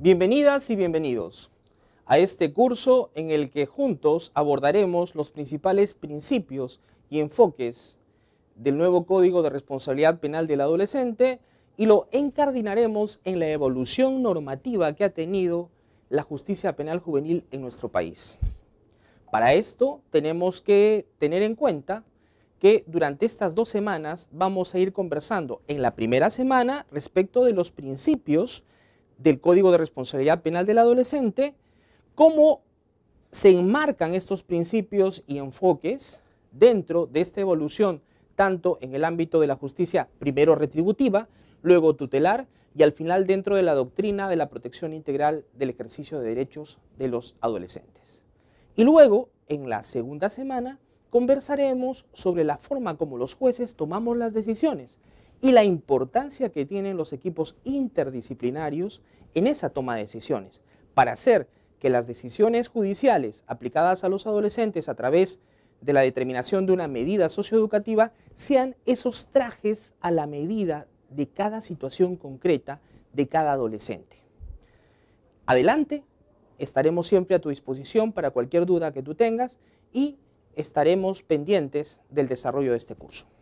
Bienvenidas y bienvenidos a este curso en el que juntos abordaremos los principales principios y enfoques del nuevo Código de Responsabilidad Penal del Adolescente y lo encardinaremos en la evolución normativa que ha tenido la justicia penal juvenil en nuestro país. Para esto tenemos que tener en cuenta que durante estas dos semanas vamos a ir conversando en la primera semana respecto de los principios del Código de Responsabilidad Penal del Adolescente, cómo se enmarcan estos principios y enfoques dentro de esta evolución, tanto en el ámbito de la justicia primero retributiva, luego tutelar y al final dentro de la doctrina de la protección integral del ejercicio de derechos de los adolescentes. Y luego, en la segunda semana, conversaremos sobre la forma como los jueces tomamos las decisiones y la importancia que tienen los equipos interdisciplinarios en esa toma de decisiones, para hacer que las decisiones judiciales aplicadas a los adolescentes a través de la determinación de una medida socioeducativa sean esos trajes a la medida de cada situación concreta de cada adolescente. Adelante, estaremos siempre a tu disposición para cualquier duda que tú tengas y estaremos pendientes del desarrollo de este curso.